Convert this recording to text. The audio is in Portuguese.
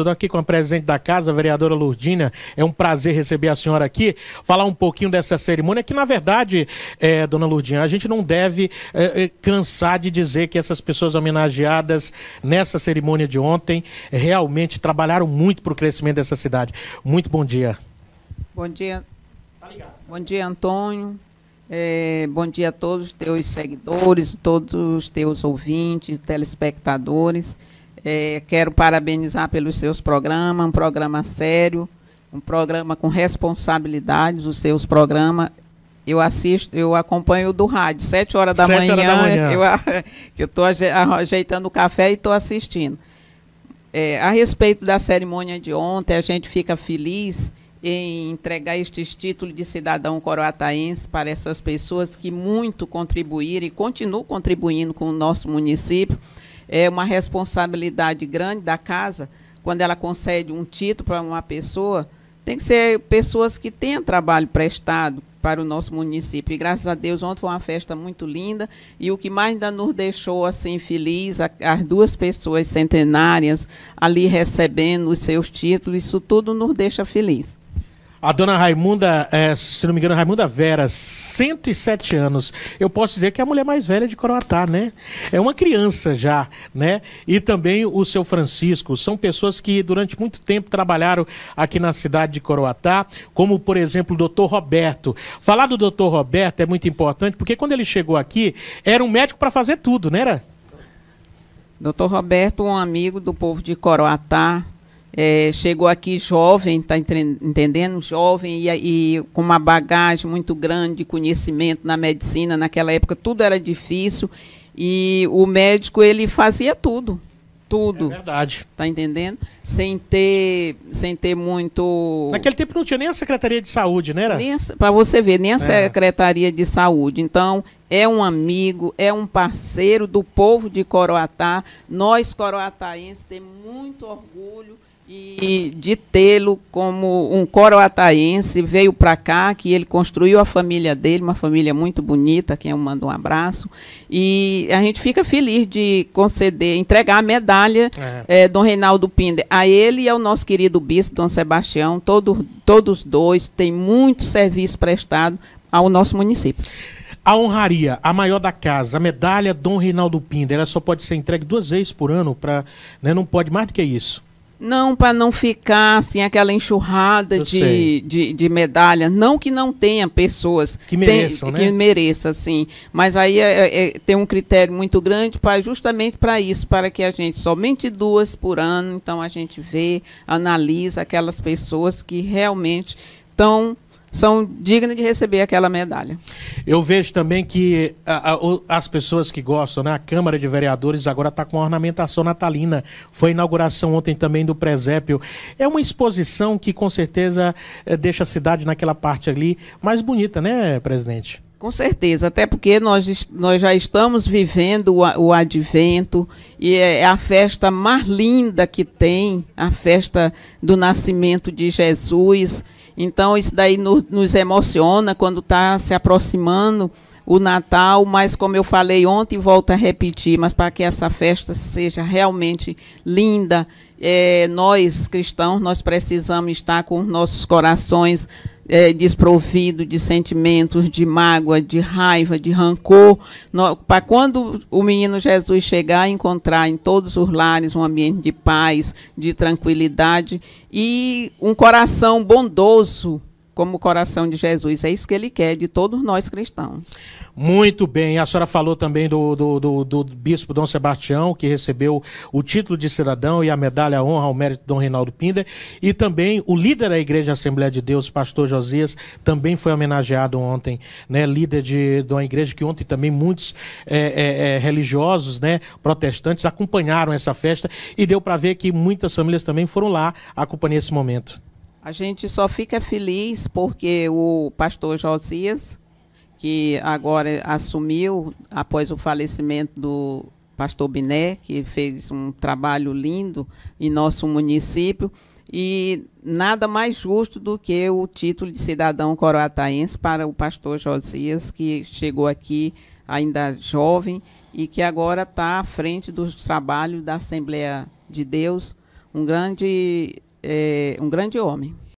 Estou aqui com a presidente da casa, a vereadora Lurdina. É um prazer receber a senhora aqui, falar um pouquinho dessa cerimônia, que na verdade, é, dona Lurdina, a gente não deve é, é, cansar de dizer que essas pessoas homenageadas nessa cerimônia de ontem realmente trabalharam muito para o crescimento dessa cidade. Muito bom dia. Bom dia. Tá bom dia, Antônio. É, bom dia a todos os teus seguidores, todos os teus ouvintes, telespectadores. É, quero parabenizar pelos seus programas, um programa sério, um programa com responsabilidades, os seus programas. Eu assisto, eu acompanho do rádio, sete horas da, sete manhã, horas da manhã. Eu, que eu estou ajeitando o café e estou assistindo. É, a respeito da cerimônia de ontem, a gente fica feliz em entregar estes títulos de cidadão coroataense para essas pessoas que muito contribuíram e continuam contribuindo com o nosso município é uma responsabilidade grande da casa quando ela concede um título para uma pessoa. Tem que ser pessoas que tenham trabalho prestado para o nosso município. E graças a Deus, ontem foi uma festa muito linda. E o que mais ainda nos deixou assim feliz, as duas pessoas centenárias ali recebendo os seus títulos, isso tudo nos deixa feliz. A dona Raimunda, é, se não me engano, Raimunda Vera, 107 anos. Eu posso dizer que é a mulher mais velha de Coroatá, né? É uma criança já, né? E também o seu Francisco. São pessoas que durante muito tempo trabalharam aqui na cidade de Coroatá, como, por exemplo, o doutor Roberto. Falar do doutor Roberto é muito importante, porque quando ele chegou aqui, era um médico para fazer tudo, não né? era? Doutor Roberto, um amigo do povo de Coroatá, é, chegou aqui jovem, está entendendo? Jovem e, e, com uma bagagem muito grande de conhecimento na medicina. Naquela época tudo era difícil e o médico ele fazia tudo, tudo. É verdade. Tá entendendo? Sem ter, sem ter muito. Naquele tempo não tinha nem a secretaria de saúde, né? Para você ver, nem a é. secretaria de saúde. Então é um amigo, é um parceiro do povo de Coroatá. Nós coroataenses temos muito orgulho e de tê-lo como um coroataense, veio para cá, que ele construiu a família dele, uma família muito bonita, quem eu mando um abraço, e a gente fica feliz de conceder, entregar a medalha é. é Dom Reinaldo Pinder a ele e ao nosso querido bispo Dom Sebastião, todo, todos dois, têm muito serviço prestado ao nosso município. A honraria, a maior da casa, a medalha Dom Reinaldo Pinder, ela só pode ser entregue duas vezes por ano, pra, né, não pode mais do que isso. Não, para não ficar assim aquela enxurrada de, de, de, medalha. Não que não tenha pessoas que mereçam, tem, né? que mereça, sim. Mas aí é, é, é, tem um critério muito grande para justamente para isso, para que a gente somente duas por ano. Então a gente vê, analisa aquelas pessoas que realmente estão são dignas de receber aquela medalha. Eu vejo também que a, a, as pessoas que gostam, né? A Câmara de Vereadores agora está com ornamentação natalina. Foi a inauguração ontem também do presépio. É uma exposição que com certeza eh, deixa a cidade naquela parte ali mais bonita, né, presidente? Com certeza, até porque nós, nós já estamos vivendo o, o advento e é, é a festa mais linda que tem, a festa do nascimento de Jesus. Então, isso daí no, nos emociona quando está se aproximando o Natal, mas como eu falei ontem, volto a repetir, mas para que essa festa seja realmente linda, é, nós cristãos, nós precisamos estar com nossos corações é, de sentimentos, de mágoa, de raiva, de rancor, para quando o menino Jesus chegar, encontrar em todos os lares um ambiente de paz, de tranquilidade e um coração bondoso como o coração de Jesus. É isso que ele quer de todos nós cristãos. Muito bem, a senhora falou também do, do, do, do bispo Dom Sebastião, que recebeu o título de cidadão e a medalha honra ao mérito de Dom Reinaldo Pinder, e também o líder da Igreja Assembleia de Deus, pastor Josias, também foi homenageado ontem, né, líder de, de uma igreja que ontem também muitos é, é, é, religiosos, né, protestantes acompanharam essa festa e deu para ver que muitas famílias também foram lá acompanhar esse momento. A gente só fica feliz porque o pastor Josias, que agora assumiu após o falecimento do pastor Biné, que fez um trabalho lindo em nosso município, e nada mais justo do que o título de cidadão coroataense para o pastor Josias, que chegou aqui ainda jovem e que agora está à frente dos trabalhos da Assembleia de Deus, um grande é, um grande homem.